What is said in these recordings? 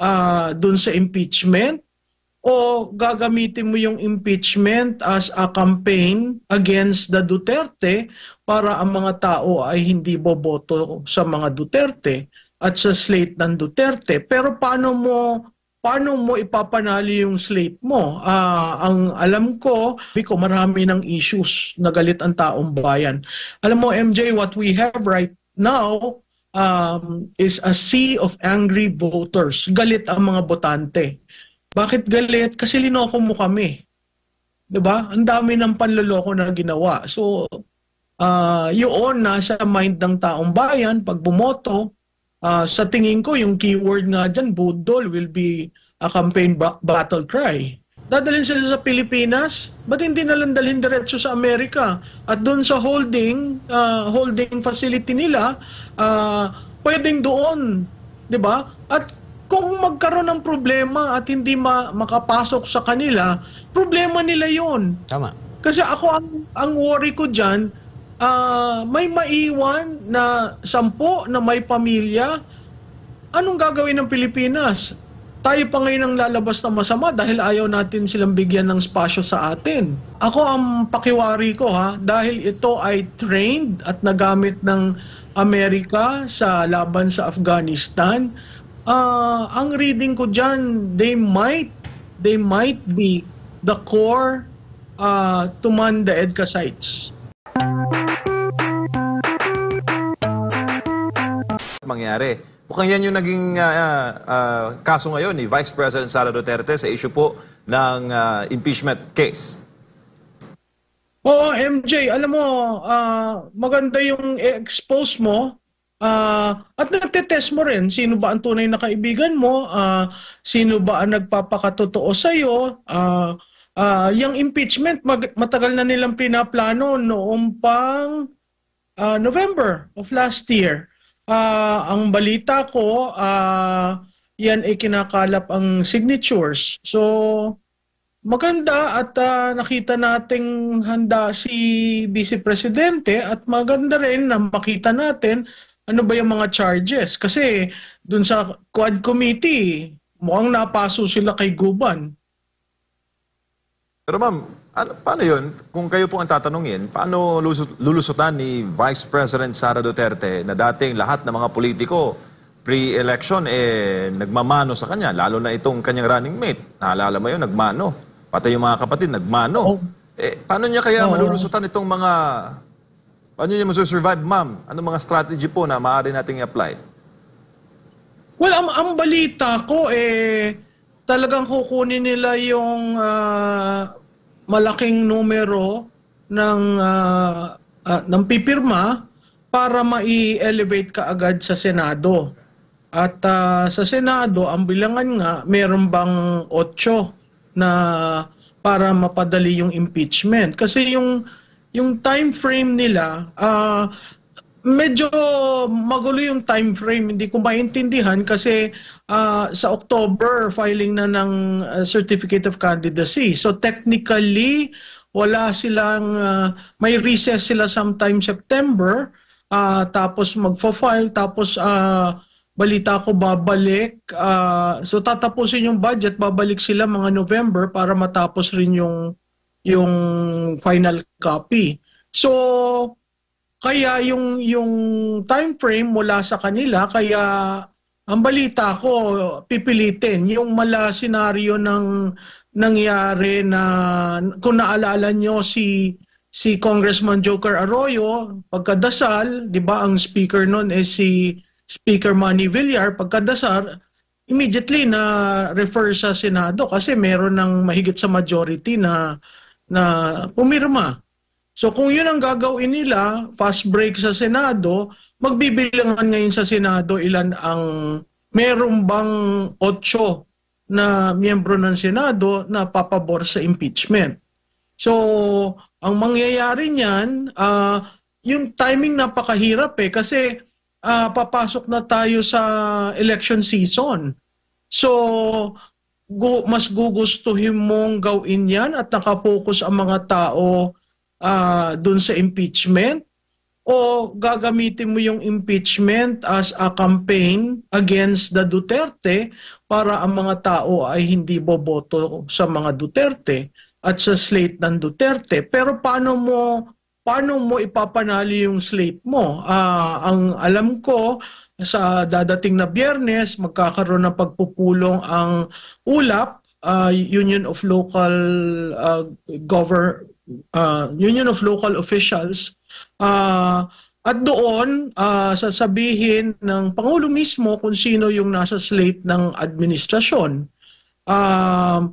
uh, dun sa impeachment? O gagamitin mo yung impeachment as a campaign against the Duterte para ang mga tao ay hindi boboto sa mga Duterte at sa slate ng Duterte. Pero paano mo paano mo ipapanali yung slate mo? Uh, ang alam ko, ko marami ng issues na galit ang taong bayan. Alam mo MJ, what we have right now um, is a sea of angry voters. Galit ang mga botante. Bakit galit? Kasi linoko mo kami. 'Di ba? Ang dami ng panloloko na ginawa. So, uh, yun nasa mind ng taong bayan pag bumoto. Uh, sa tingin ko, yung keyword nga dyan, budol, will be a campaign ba- battle cry dadalhin sila sa Pilipinas, ba't hindi nalang dalhin diretso sa Amerika? At doon sa holding, uh, holding facility nila, uh, pwedeng doon, 'di ba? At kung magkaroon ng problema at hindi ma- makapasok sa kanila, problema nila 'yon. Tama. Kasi ako ang ang worry ko diyan, uh, ah, may maiwan na sampo na may pamilya, anong gagawin ng Pilipinas? tayo pa ngayon ang lalabas na masama dahil ayaw natin silang bigyan ng spasyo sa atin. Ako ang pakiwari ko ha, dahil ito ay trained at nagamit ng Amerika sa laban sa Afghanistan. Uh, ang reading ko dyan, they might, they might be the core uh, to man the EDCA sites. Mangyari, Mukhang yan yung naging uh, uh, kaso ngayon ni Vice President Sara Duterte sa issue po ng uh, impeachment case. Oo, oh, MJ, alam mo, uh, maganda yung expose mo uh, at nagtetest mo rin sino ba ang tunay na kaibigan mo, uh, sino ba ang nagpapakatotoo sa'yo, uh, Uh, yung impeachment, mag- matagal na nilang pinaplano noong pang uh, November of last year uh, ang balita ko, uh, yan ay kinakalap ang signatures. So, maganda at uh, nakita nating handa si Vice Presidente at maganda rin na makita natin ano ba yung mga charges. Kasi dun sa Quad Committee, mukhang napaso sila kay Guban. Pero ma'am, ano, paano yun? Kung kayo po ang tatanungin, paano lulusutan ni Vice President Sara Duterte na dating lahat ng mga politiko pre-election eh nagmamano sa kanya, lalo na itong kanyang running mate. Naalala mo yun, nagmano. Pati yung mga kapatid, nagmano. Oh. Eh, paano niya kaya oh. malulusutan itong mga... Paano niya masusurvive, ma'am? Ano mga strategy po na maaari nating i-apply? Well, ang, ang balita ko eh talagang kukunin nila yung uh, malaking numero ng uh, uh, ng pipirma para ma elevate ka agad sa Senado. At uh, sa Senado, ang bilangan nga, meron bang 8 na para mapadali yung impeachment. Kasi yung, yung time frame nila, uh, medyo magulo yung time frame. Hindi ko maintindihan kasi uh, sa October filing na ng ah, certificate of candidacy. So technically, wala silang uh, may recess sila sometime September uh, tapos magfo file tapos uh, balita ko babalik uh, so tatapusin yung budget babalik sila mga November para matapos rin yung yung final copy. So kaya yung yung time frame mula sa kanila kaya ang balita ko, pipilitin yung mala senaryo ng nangyari na kung naalala nyo si si Congressman Joker Arroyo pagkadasal, 'di ba ang speaker noon eh si Speaker Manny Villar pagkadasal immediately na refer sa Senado kasi meron ng mahigit sa majority na na pumirma So kung yun ang gagawin nila, fast break sa Senado, magbibilangan ngayon sa Senado ilan ang meron bang otso na miyembro ng Senado na papabor sa impeachment. So, ang mangyayari niyan, uh, yung timing napakahirap eh kasi uh, papasok na tayo sa election season. So, gu- mas gugustuhin mong gawin yan at nakapokus ang mga tao uh, dun sa impeachment o gagamitin mo yung impeachment as a campaign against the Duterte para ang mga tao ay hindi boboto sa mga Duterte at sa slate ng Duterte. Pero paano mo paano mo ipapanali yung slate mo? Uh, ang alam ko sa dadating na biyernes, magkakaroon ng pagpupulong ang ULAP, uh, Union of Local uh, Govern uh, Union of Local Officials uh, at doon uh, ah, sasabihin ng Pangulo mismo kung sino yung nasa slate ng administrasyon. Uh,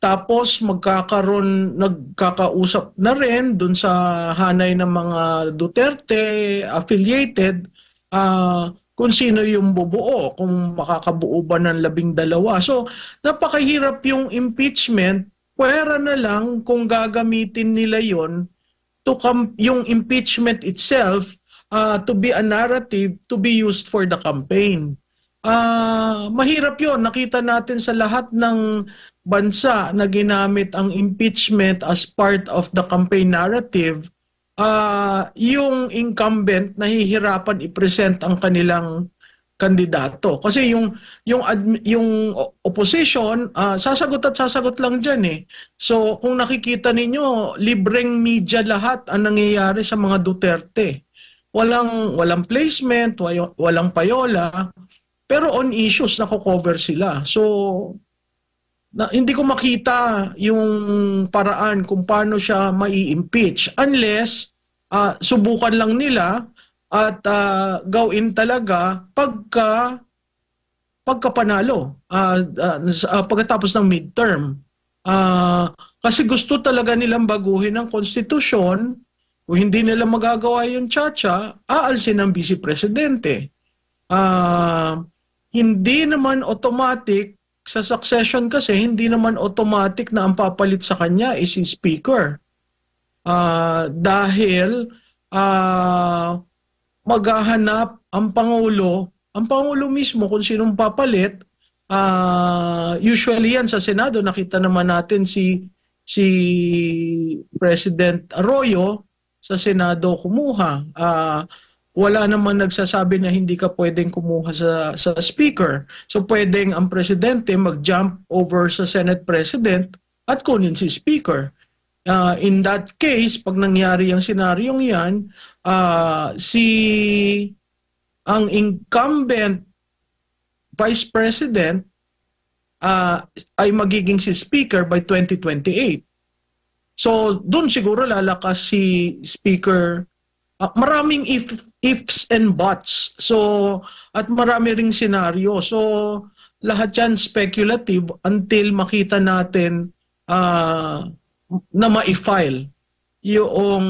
tapos magkakaroon, nagkakausap na rin doon sa hanay ng mga Duterte affiliated uh, kung sino yung bubuo, kung makakabuo ba ng labing dalawa. So napakahirap yung impeachment pera na lang kung gagamitin nila yon to com- yung impeachment itself uh, to be a narrative to be used for the campaign. Uh, mahirap yon Nakita natin sa lahat ng bansa na ginamit ang impeachment as part of the campaign narrative, uh, yung incumbent nahihirapan i-present ang kanilang kandidato. Kasi yung yung yung opposition uh, sasagot at sasagot lang diyan eh. So kung nakikita ninyo, libreng media lahat ang nangyayari sa mga Duterte. Walang walang placement, walang payola, pero on issues nako-cover sila. So na, hindi ko makita yung paraan kung paano siya mai-impeach unless uh, subukan lang nila at uh, gawin talaga pagka pagkapanalo uh, ah, uh, ah, pagkatapos ng midterm. Uh, kasi gusto talaga nilang baguhin ang konstitusyon kung hindi nila magagawa yung chacha aalsin ang vice presidente. Uh, hindi naman automatic sa succession kasi hindi naman automatic na ang papalit sa kanya is si speaker. Uh, dahil uh, maghahanap ang Pangulo, ang Pangulo mismo kung sinong papalit, uh, usually yan sa Senado, nakita naman natin si si President Arroyo sa Senado kumuha. Uh, wala naman nagsasabi na hindi ka pwedeng kumuha sa, sa Speaker. So pwedeng ang Presidente mag-jump over sa Senate President at kunin si Speaker uh, in that case, pag nangyari ang senaryong yan, uh, si ang incumbent vice president uh, ay magiging si speaker by 2028. So, doon siguro lalakas si speaker. Uh, maraming if, ifs and buts. So, at marami ring senaryo. So, lahat yan speculative until makita natin uh, na ma-file yung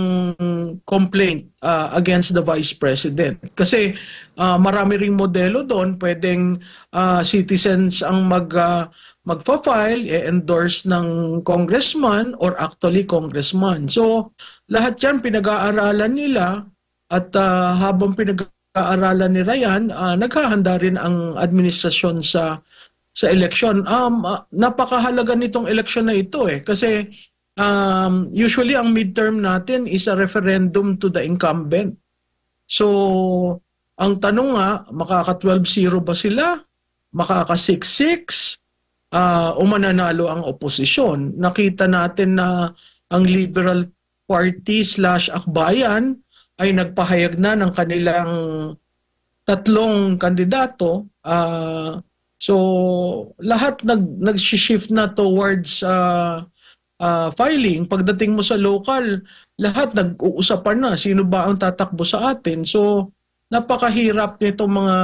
complaint uh, against the vice president kasi uh, marami ring modelo doon pwedeng uh, citizens ang mag uh, magfa-file e-endorse ng congressman or actually congressman so lahat 'yan pinag-aaralan nila at uh, habang pinag-aaralan ni Ryan uh, naghahanda rin ang administrasyon sa sa election um uh, napakahalaga nitong election na ito eh kasi um, usually ang midterm natin is a referendum to the incumbent. So, ang tanong nga, makaka-12-0 ba sila? Makaka-6-6? Uh, ah, o mananalo ang oposisyon? Nakita natin na ang Liberal Party slash Akbayan ay nagpahayag na ng kanilang tatlong kandidato. Uh, so, lahat nag, nag-shift na towards uh, uh, filing, pagdating mo sa local, lahat nag-uusapan na sino ba ang tatakbo sa atin. So, napakahirap nitong mga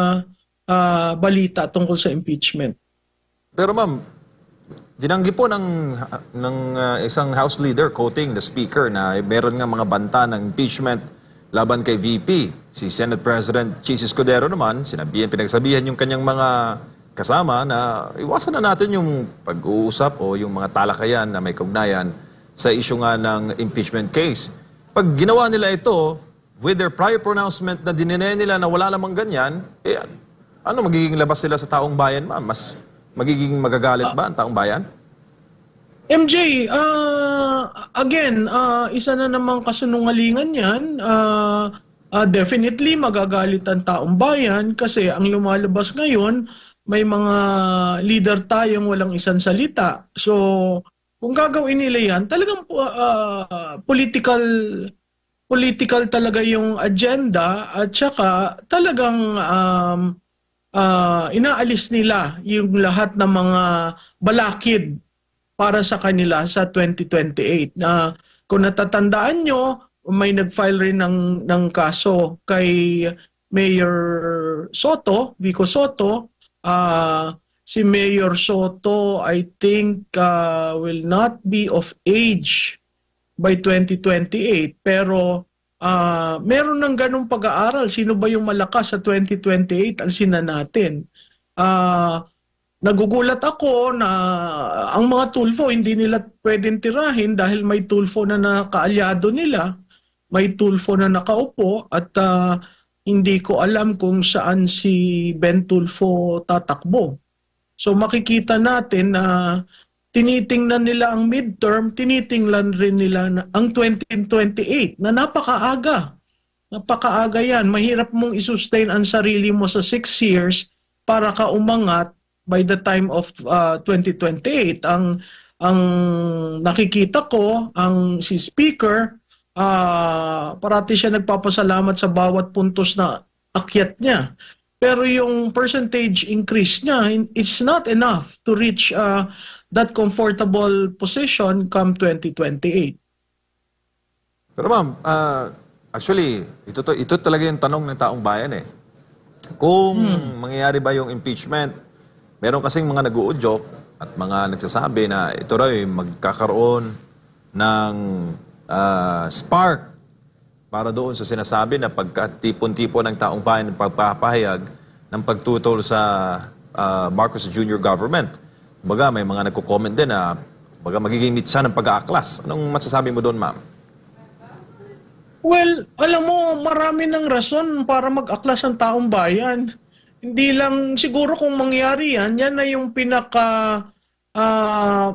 uh, balita tungkol sa impeachment. Pero ma'am, dinanggi po ng, ng uh, isang House leader quoting the Speaker na meron nga mga banta ng impeachment laban kay VP. Si Senate President Chis Escudero naman, sinabihan, pinagsabihan yung kanyang mga kasama na iwasan na natin yung pag-uusap o yung mga talakayan na may kaugnayan sa isyu nga ng impeachment case. Pag ginawa nila ito, with their prior pronouncement na dinene nila na wala namang ganyan, eh, ano magiging labas sila sa taong bayan, ma'am? Mas magiging magagalit ba ang taong bayan? MJ, uh, again, uh, isa na namang kasunungalingan yan. Uh, uh, definitely magagalit ang taong bayan kasi ang lumalabas ngayon may mga leader tayong walang isang salita. So, kung gagawin nila yan, talagang uh, political political talaga yung agenda at saka talagang um, uh, inaalis nila yung lahat ng mga balakid para sa kanila sa 2028. Na uh, kung natatandaan nyo, may nag-file rin ng, ng kaso kay Mayor Soto, Vico Soto, uh, si Mayor Soto, I think, uh, will not be of age by 2028. Pero uh, meron ng ganong pag-aaral. Sino ba yung malakas sa 2028? Alsinan natin. Uh, nagugulat ako na ang mga tulfo hindi nila pwedeng tirahin dahil may tulfo na nakaalyado nila, may tulfo na nakaupo at uh, hindi ko alam kung saan si Ben tatakbo. So makikita natin na tinitingnan nila ang midterm, tinitingnan rin nila na ang 2028 na napakaaga. Napakaaga yan. Mahirap mong isustain ang sarili mo sa 6 years para ka umangat by the time of uh, ah, 2028. Ang ang nakikita ko, ang si speaker uh, parati siya nagpapasalamat sa bawat puntos na akyat niya. Pero yung percentage increase niya, it's not enough to reach uh, that comfortable position come 2028. Pero ma'am, uh, actually, ito, to, ito talaga yung tanong ng taong bayan eh. Kung hmm. mangyayari ba yung impeachment, meron kasing mga nag-uudyok at mga nagsasabi na ito raw magkakaroon ng uh, spark para doon sa sinasabi na pagkatipon-tipon ng taong bayan ng pagpapahayag ng pagtutol sa uh, Marcos Jr. government. Baga may mga nagko-comment din na baga magiging mitsa ng pag-aaklas. Anong masasabi mo doon, ma'am? Well, alam mo, marami ng rason para mag-aklas ang taong bayan. Hindi lang, siguro kung mangyari yan, yan na yung pinaka, uh,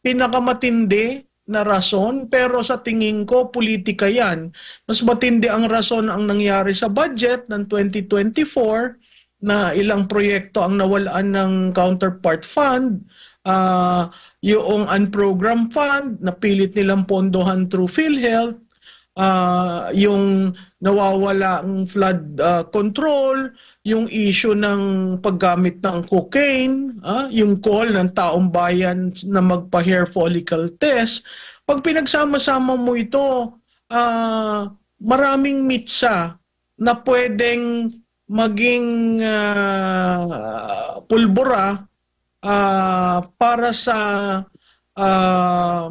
pinakamatindi na rason pero sa tingin ko politika yan. Mas matindi ang rason ang nangyari sa budget ng 2024 na ilang proyekto ang nawalaan ng counterpart fund, uh, yung unprogram fund na pilit nilang pondohan through PhilHealth, uh, yung nawawala ang flood uh, control, yung issue ng paggamit ng cocaine, ah, yung call ng taong bayan na magpa-hair follicle test, pag pinagsama-sama mo ito, ah, maraming mitsa na pwedeng maging uh, pulbura uh, para sa uh,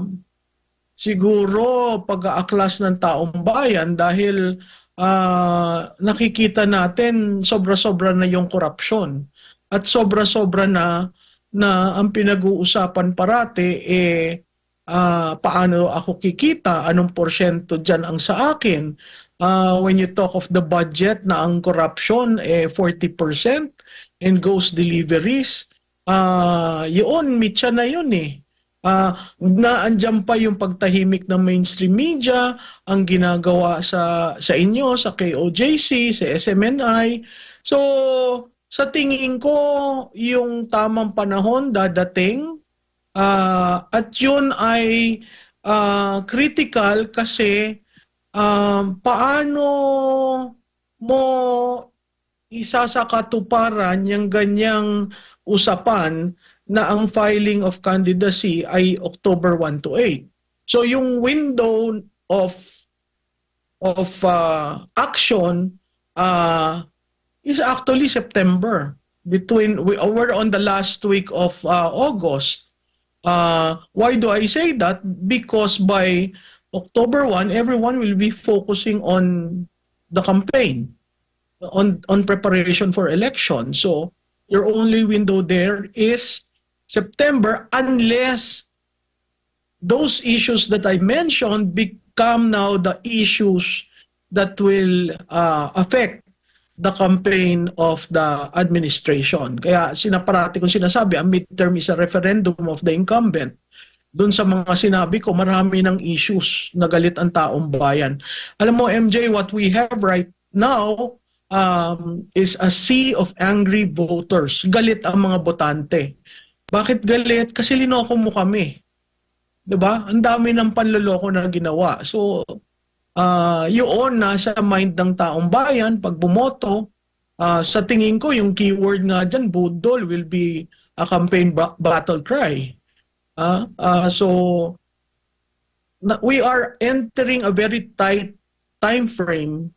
siguro pag-aaklas ng taong bayan dahil uh, nakikita natin sobra-sobra na yung korupsyon at sobra-sobra na na ang pinag-uusapan parati eh uh, paano ako kikita, anong porsyento dyan ang sa akin. Uh, when you talk of the budget na ang corruption eh 40% and ghost deliveries, uh, yun, mitya na yun eh. Uh, na naandyan pa yung pagtahimik ng mainstream media, ang ginagawa sa, sa inyo, sa KOJC, sa SMNI. So, sa tingin ko, yung tamang panahon dadating uh, at yun ay uh, critical kasi um, paano mo isasakatuparan yung ganyang usapan na ang filing of candidacy ay October 1 to 8. So yung window of of uh, action uh, is actually September between we uh, we're on the last week of uh, August. Uh, why do I say that? Because by October 1, everyone will be focusing on the campaign, on on preparation for election. So your only window there is September unless those issues that I mentioned become now the issues that will uh, affect the campaign of the administration. Kaya sinaparati kong sinasabi, ang midterm is a referendum of the incumbent. Doon sa mga sinabi ko, marami ng issues na galit ang taong bayan. Alam mo, MJ, what we have right now um, is a sea of angry voters. Galit ang mga botante bakit galit? Kasi linoko mo kami. 'Di ba? Ang dami ng panloloko na ginawa. So, uh, yun nasa mind ng taong bayan pag bumoto. Uh, sa tingin ko, yung keyword nga dyan, budol, will be a campaign ba- battle cry. Uh, uh, so, na, we are entering a very tight time frame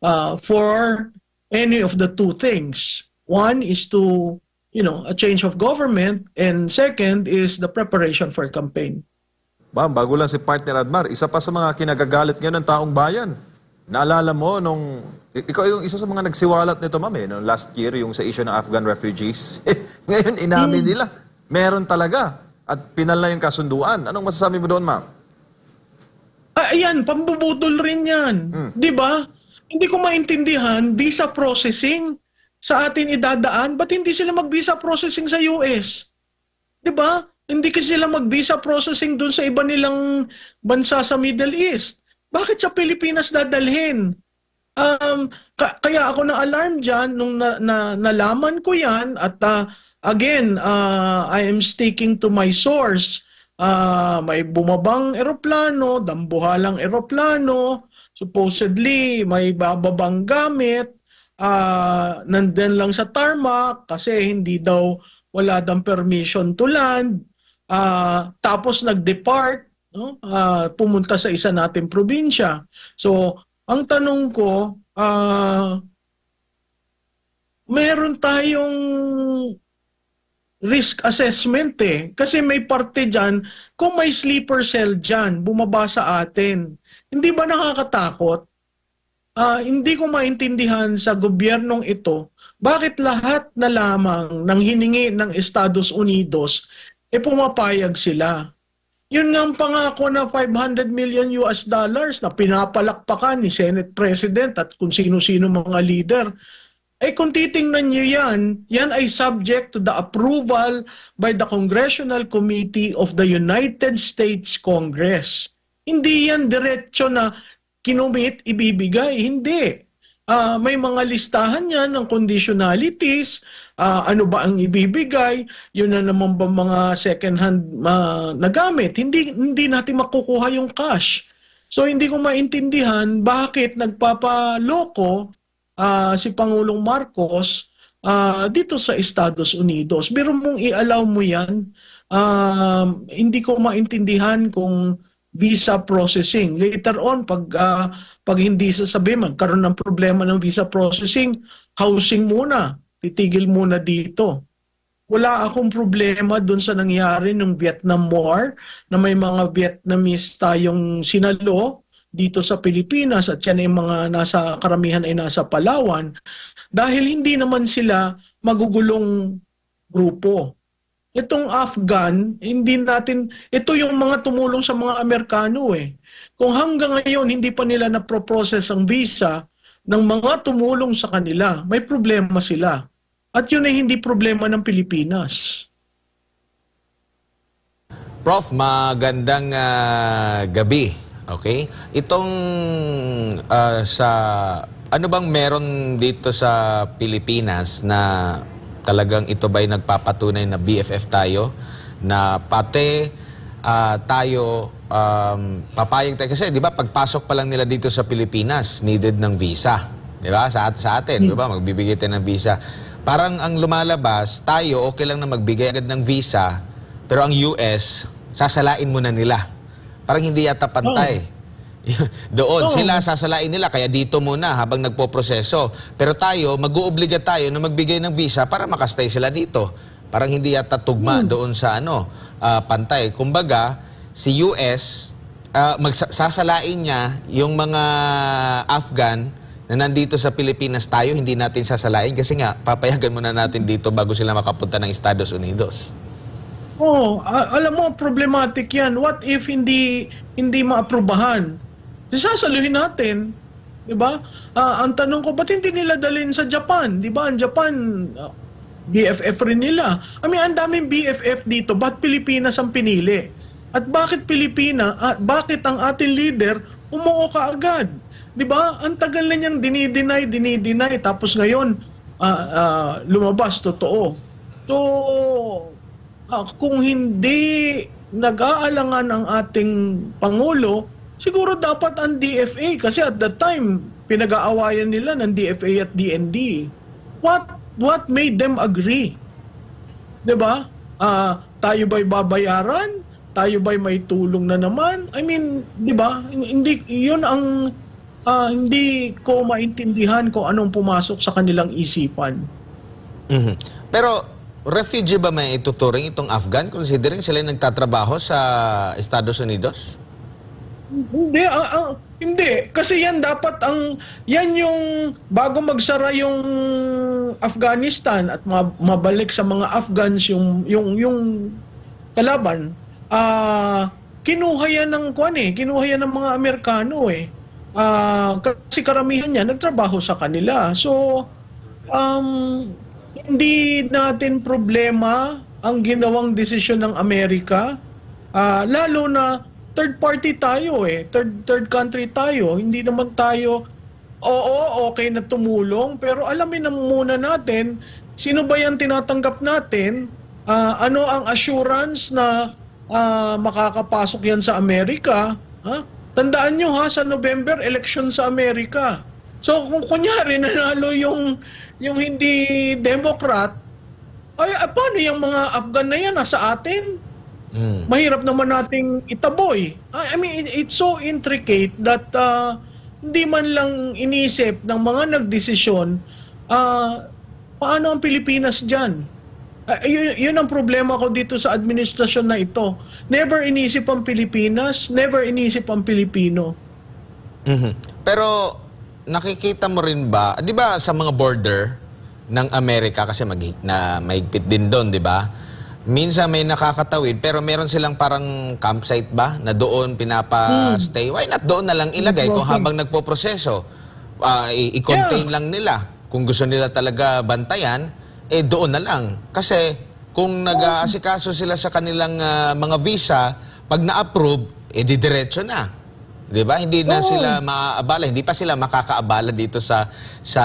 uh, for any of the two things. One is to you know, a change of government and second is the preparation for a campaign. Ma'am, bago lang si Partner Admar, isa pa sa mga kinagagalit ngayon ng taong bayan. Naalala mo nung, ikaw yung isa sa mga nagsiwalat nito ma'am eh, no, last year yung sa issue ng Afghan refugees. ngayon inamin hmm. nila, meron talaga at pinal na yung kasunduan. Anong masasabi mo doon ma'am? Ah, ayan, pambubutol rin yan. Hmm. Di ba? Hindi ko maintindihan, visa processing sa atin idadaan, ba't hindi sila mag-visa processing sa US? 'Di ba? Hindi kasi sila mag-visa processing doon sa iba nilang bansa sa Middle East. Bakit sa Pilipinas dadalhin? Um, ka- kaya ako na alarm diyan nung na- na- nalaman ko 'yan at uh, again, uh, I am sticking to my source. Uh, may bumabang eroplano, dambuhalang eroplano, supposedly may bababang gamit, uh, nandyan lang sa tarmac kasi hindi daw wala daw permission to land. Uh, tapos nag-depart, no? uh, pumunta sa isa nating probinsya. So, ang tanong ko, uh, meron tayong risk assessment eh. Kasi may parte dyan, kung may sleeper cell dyan, bumaba sa atin, hindi ba nakakatakot? uh, hindi ko maintindihan sa gobyernong ito bakit lahat na lamang ng hiningi ng Estados Unidos e eh pumapayag sila. Yun nga ang pangako na 500 million US dollars na pinapalakpakan ni Senate President at kung sino-sino mga leader. Eh kung titingnan nyo yan, yan ay subject to the approval by the Congressional Committee of the United States Congress. Hindi yan diretsyo na kinumit, ibibigay. Hindi. Uh, may mga listahan yan ng conditionalities, uh, ano ba ang ibibigay, yun na naman ba mga second-hand uh, na gamit. Hindi, hindi natin makukuha yung cash. So hindi ko maintindihan bakit nagpapaloko uh, si Pangulong Marcos uh, dito sa Estados Unidos. Pero mong i-allow mo yan, uh, hindi ko maintindihan kung visa processing. Later on, pag, uh, pag hindi sasabi, magkaroon ng problema ng visa processing, housing muna, titigil muna dito. Wala akong problema doon sa nangyari ng Vietnam War na may mga Vietnamese tayong sinalo dito sa Pilipinas at yan ay mga nasa karamihan ay nasa Palawan dahil hindi naman sila magugulong grupo Itong Afghan, hindi natin, ito yung mga tumulong sa mga Amerikano eh. Kung hanggang ngayon hindi pa nila na-process ang visa ng mga tumulong sa kanila, may problema sila. At yun ay hindi problema ng Pilipinas. Prof, magandang uh, gabi. Okay? Itong uh, sa ano bang meron dito sa Pilipinas na talagang ito ba'y nagpapatunay na BFF tayo, na pati uh, ah, tayo um, papayag tayo. Kasi di ba pagpasok pa lang nila dito sa Pilipinas, needed ng visa. Di ba? Sa, sa atin, di ba? Hmm. Magbibigay tayo ng visa. Parang ang lumalabas, tayo okay lang na magbigay agad ng visa, pero ang US, sasalain muna nila. Parang hindi yata pantay. Oh. Doon, oh. sila sasalain nila, kaya dito muna habang nagpo-proseso. Pero tayo, mag-uobliga tayo na magbigay ng visa para makastay sila dito. Parang hindi yata tugma hmm. doon sa ano, uh, pantay. Kumbaga, si US, uh, ah, magsasalain niya yung mga Afghan na nandito sa Pilipinas tayo, hindi natin sasalain kasi nga, papayagan muna natin dito bago sila makapunta ng Estados Unidos. Oo, oh, alam mo, problematic yan. What if hindi, hindi maaprubahan? sasaluhin natin. 'Di ba? Uh, ang tanong ko, ba't hindi nila dalhin sa Japan? 'Di ba? Ang Japan ah, BFF rin nila. I mean, ang daming BFF dito. Ba't Pilipinas ang pinili? At bakit Pilipinas? at ah, bakit ang ating leader umuo ka agad? 'Di ba? Ang tagal na niyang dinideny, dinideny tapos ngayon uh, uh, lumabas totoo. So uh, kung hindi nag-aalangan ang ating pangulo Siguro dapat ang DFA kasi at that time pinag-aawayan nila ng DFA at DND. What what made them agree? 'Di ba? Uh, tayo ba'y babayaran? Tayo ba'y may tulong na naman? I mean, 'di ba? Hindi 'yun ang uh, hindi ko maintindihan kung anong pumasok sa kanilang isipan. Mm-hmm. Pero refugee ba may ituturing itong Afghan considering sila nagtatrabaho sa Estados Unidos? Hindi, ang, ah, ang, ah, hindi. Kasi yan dapat ang, yan yung bago magsara yung Afghanistan at mabalik sa mga Afghans yung, yung, yung kalaban, ah, uh, kinuha yan ng kwan eh, kinuha yan ng mga Amerikano eh. Uh, kasi karamihan niya nagtrabaho sa kanila. So, um, hindi natin problema ang ginawang desisyon ng Amerika, uh, lalo na third party tayo eh. Third third country tayo. Hindi naman tayo oo, okay na tumulong, pero alamin na muna natin sino ba 'yang tinatanggap natin? Uh, ano ang assurance na uh, makakapasok 'yan sa Amerika? Ha? Tandaan nyo ha, sa November, election sa Amerika. So kung kunyari nanalo yung, yung hindi Democrat, ay, ah, paano yung mga Afghan na yan nasa atin? Mm. mahirap naman nating itaboy. I mean, it's so intricate that uh, hindi man lang iniisip ng mga nagdesisyon uh, paano ang Pilipinas dyan. Uh, yun, yun ang problema ko dito sa administrasyon na ito. Never inisip ang Pilipinas, never inisip ang Pilipino. Mm-hmm. Pero nakikita mo rin ba, di ba sa mga border ng Amerika kasi mag, na mahigpit din doon, di ba? minsan may nakakatawid, pero meron silang parang campsite ba na doon pinapa-stay? Why not doon na lang ilagay kung habang nagpo-proseso? Uh, I-contain lang nila. Kung gusto nila talaga bantayan, eh doon na lang. Kasi kung nag-aasikaso sila sa kanilang uh, mga visa, pag na-approve, eh didiretso na. 'Di ba? Hindi na Oo. sila maaabala, hindi pa sila makakaabala dito sa sa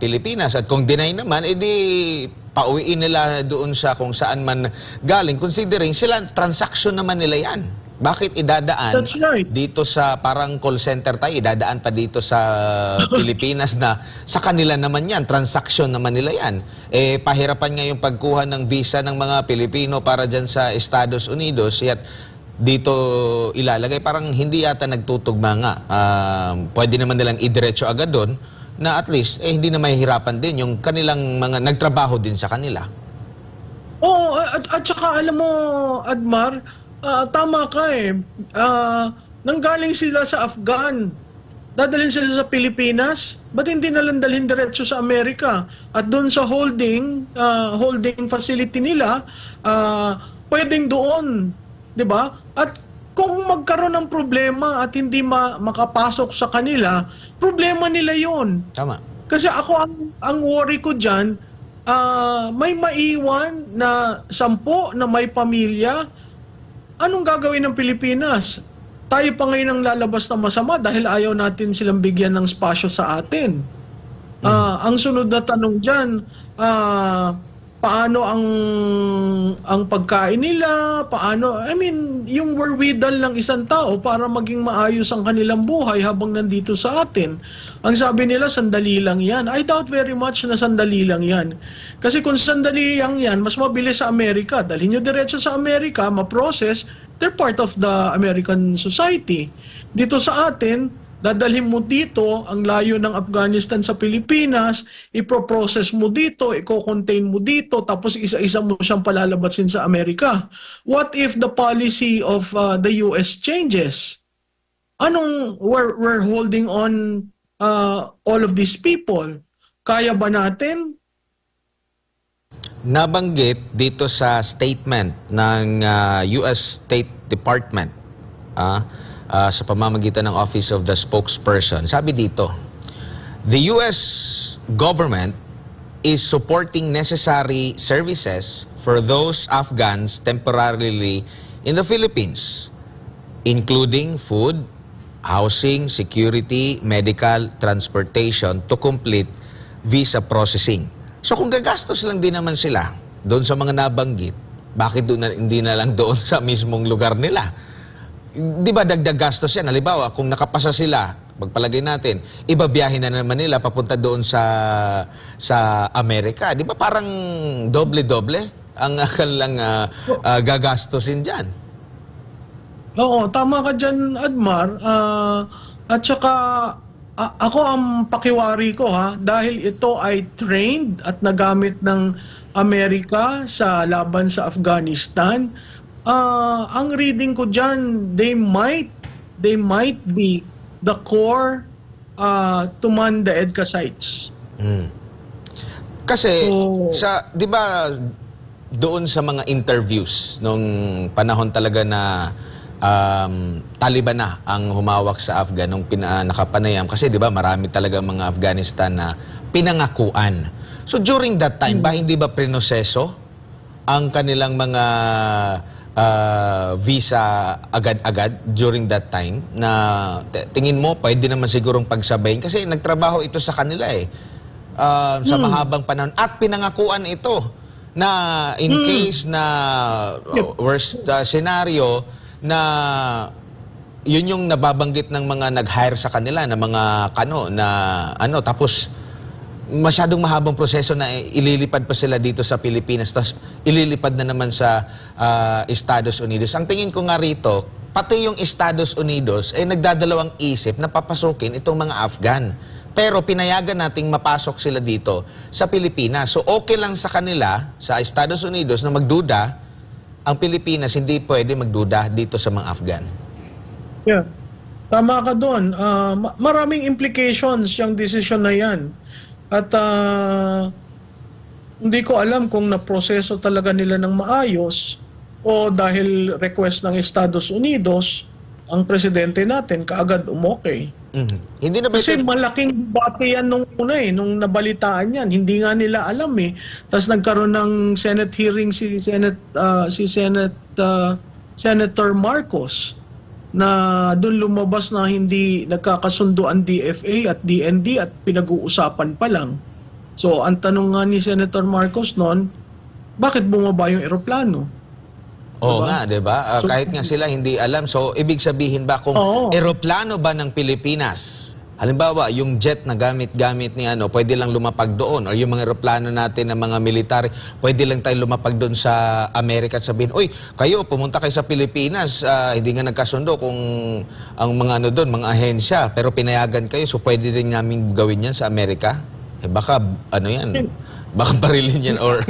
Pilipinas. At kung deny naman, edi pauwiin nila doon sa kung saan man galing considering sila transaction naman nila 'yan. Bakit idadaan right. dito sa parang call center tayo, idadaan pa dito sa Pilipinas na sa kanila naman yan, transaksyon naman nila yan. Eh, pahirapan nga yung pagkuha ng visa ng mga Pilipino para dyan sa Estados Unidos. Yet, dito ilalagay? Parang hindi yata nagtutugma nga. Uh, pwede naman nilang idiretso agad doon na at least eh, hindi na mahihirapan din yung kanilang mga nagtrabaho din sa kanila. Oo, at, at saka alam mo, Admar, uh, tama ka eh. Uh, nanggaling sila sa Afghan, dadalhin sila sa Pilipinas, ba't hindi nalang dalhin diretso sa Amerika? At doon sa holding, uh, holding facility nila, uh, pwedeng doon 'di ba? At kung magkaroon ng problema at hindi ma- makapasok sa kanila, problema nila 'yon. Tama. Kasi ako ang ang worry ko diyan, uh, ah, may maiwan na sampo na may pamilya, anong gagawin ng Pilipinas? Tayo pa ngayon ang lalabas na masama dahil ayaw natin silang bigyan ng spasyo sa atin. Mm. Uh, ang sunod na tanong diyan, ah uh, paano ang ang pagkain nila, paano I mean, yung we're weedal ng isang tao para maging maayos ang kanilang buhay habang nandito sa atin. Ang sabi nila sandali lang 'yan. I doubt very much na sandali lang 'yan. Kasi kung sandali lang 'yan, mas mabilis sa Amerika. Dalhin niyo diretso sa Amerika, ma-process, they're part of the American society. Dito sa atin, dadalhin mo dito ang layo ng Afghanistan sa Pilipinas, ipoprocess mo dito, i-contain mo dito, tapos isa-isa mo siyang palalabasin sa Amerika. What if the policy of uh, the US changes? Anong we're, we're holding on uh, all of these people? Kaya ba natin? Nabanggit dito sa statement ng uh, US State Department. Ah, uh, uh, sa pamamagitan ng Office of the Spokesperson. Sabi dito, The U.S. government is supporting necessary services for those Afghans temporarily in the Philippines, including food, housing, security, medical, transportation to complete visa processing. So kung gagastos lang din naman sila doon sa mga nabanggit, bakit doon na, hindi na lang doon sa mismong lugar nila? di ba dagdag gastos yan? Halimbawa, kung nakapasa sila, magpalagay natin, ibabiyahin na naman nila papunta doon sa sa Amerika. Di ba parang doble-doble ang akalang uh, ah, uh, ah, gagastosin dyan? Oo, tama ka dyan, Admar. Uh, at saka A- ako ang pakiwari ko ha dahil ito ay trained at nagamit ng Amerika sa laban sa Afghanistan uh, ang reading ko dyan, they might, they might be the core uh, to man the EDCA Mm. Kasi, so, sa, di ba, doon sa mga interviews nung panahon talaga na um, Taliban na ang humawak sa Afghan nung pina, nakapanayam kasi 'di ba marami talaga mga Afghanistan na pinangakuan. So during that time mm. ba hindi ba prinoseso ang kanilang mga uh, visa agad-agad during that time na tingin mo pwede naman sigurong pagsabayin kasi nagtrabaho ito sa kanila eh uh, sa hmm. mahabang panahon at pinangakuan ito na in hmm. case na worst uh, scenario na yun yung nababanggit ng mga nag-hire sa kanila na mga kano na ano tapos masyadong mahabang proseso na ililipad pa sila dito sa Pilipinas tapos ililipad na naman sa uh, Estados Unidos. Ang tingin ko nga rito, pati yung Estados Unidos ay eh, nagdadalawang isip na papasukin itong mga Afghan. Pero pinayagan nating mapasok sila dito sa Pilipinas. So okay lang sa kanila, sa Estados Unidos, na magduda, ang Pilipinas hindi pwede magduda dito sa mga Afghan. Yeah. Tama ka doon. Uh, ah, maraming implications yung decision na yan. At uh, hindi ko alam kung naproseso talaga nila ng maayos o dahil request ng Estados Unidos, ang presidente natin kaagad umokay. Mm-hmm. Hindi na ba Kasi ito... malaking debate yan nung una eh, nung nabalitaan yan. Hindi nga nila alam eh. Tapos nagkaroon ng Senate hearing si Senate uh, si Senate uh, Senator Marcos na doon lumabas na hindi nagkakasundo ang DFA at DND at pinag-uusapan pa lang. So ang tanong nga ni Senator Marcos noon, bakit bumaba yung eroplano? Oo diba? nga, di ba? Uh, ah, so, kahit nga sila hindi alam. So ibig sabihin ba kung oo. eroplano ba ng Pilipinas Halimbawa, yung jet na gamit-gamit ni ano, pwede lang lumapag doon. Or yung mga eroplano natin ng mga military, pwede lang tayo lumapag doon sa Amerika at sabihin, Uy, kayo, pumunta kayo sa Pilipinas. Uh, hindi nga nagkasundo kung ang mga ano doon, mga ahensya. Pero pinayagan kayo, so pwede din namin gawin yan sa Amerika. Eh baka, ano yan, Baka barilin yan or...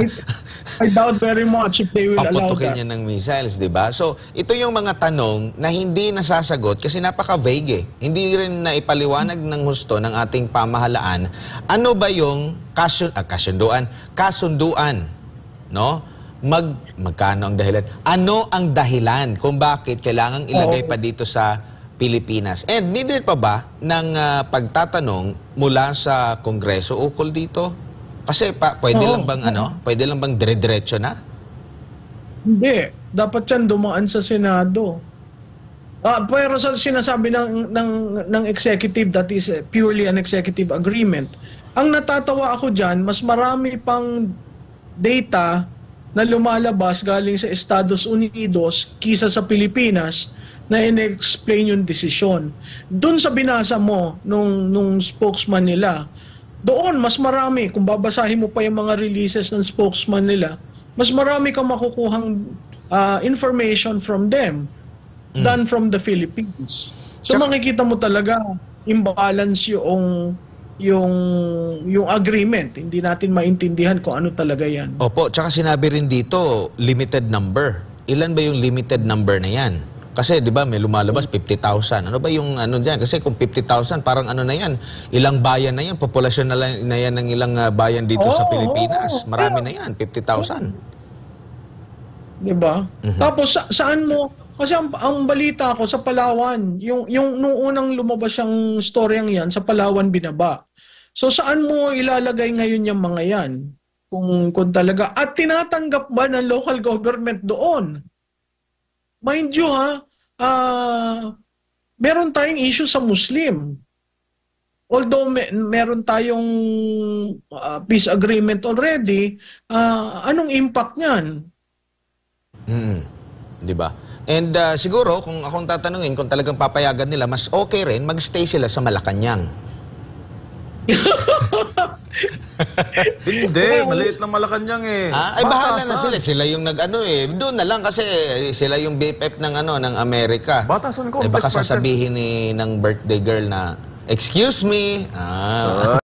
I doubt very much if they will allow that. yan ng missiles, di ba? So, ito yung mga tanong na hindi nasasagot kasi napaka-vague eh. Hindi rin na ipaliwanag ng husto ng ating pamahalaan. Ano ba yung kasun ah, kasunduan? Kasunduan, no? Mag magkano ang dahilan? Ano ang dahilan kung bakit kailangang ilagay pa dito sa Pilipinas? And needed pa ba ng ah, pagtatanong mula sa Kongreso ukol dito? Kasi pa, pwede Oo. lang bang ano? Pwede lang bang dire-diretso na? Hindi. Dapat yan dumaan sa Senado. Ah, pero sa sinasabi ng, ng, ng executive, that is eh, purely an executive agreement. Ang natatawa ako dyan, mas marami pang data na lumalabas galing sa Estados Unidos kisa sa Pilipinas na in-explain yung desisyon. Doon sa binasa mo nung, nung spokesman nila, doon, mas marami. Kung babasahin mo pa yung mga releases ng spokesman nila, mas marami kang makukuhang uh, information from them mm. than from the Philippines. So Tsaka, makikita mo talaga imbalance yung yung yung agreement. Hindi natin maintindihan kung ano talaga 'yan. Opo, tsaka sinabi rin dito limited number. Ilan ba yung limited number na 'yan? Kasi 'di ba may lumalabas 50,000. Ano ba yung ano diyan? Kasi kung 50,000 parang ano na 'yan, ilang bayan na 'yan, populasyon na, lang, na 'yan ng ilang ah, bayan dito oh, sa Pilipinas. Marami na 'yan, 50,000. 'Di ba? Mm-hmm. Tapos sa- saan mo kasi ang, ang balita ko sa Palawan, yung yung nung unang lumabas yung storyang 'yan sa Palawan binaba. So saan mo ilalagay ngayon yung mga 'yan? Kung kung talaga at tinatanggap ba ng local government doon? mind you ha, uh, meron tayong issue sa Muslim. Although may, meron tayong uh, peace agreement already, uh, anong impact niyan? Mm, 'di ba? And uh, siguro kung akong tatanungin kung talagang papayagan nila, mas okay rin magstay sila sa Malacanang. Hindi, maliit lang Malacanang eh. Ha? Ay, bahala na sila. Sila yung nag-ano eh. Doon na lang kasi sila yung BFF e ng ano, ng Amerika. Batasan ko. Eh, baka sasabihin ni, ng birthday girl na, Excuse me. Ah. ah.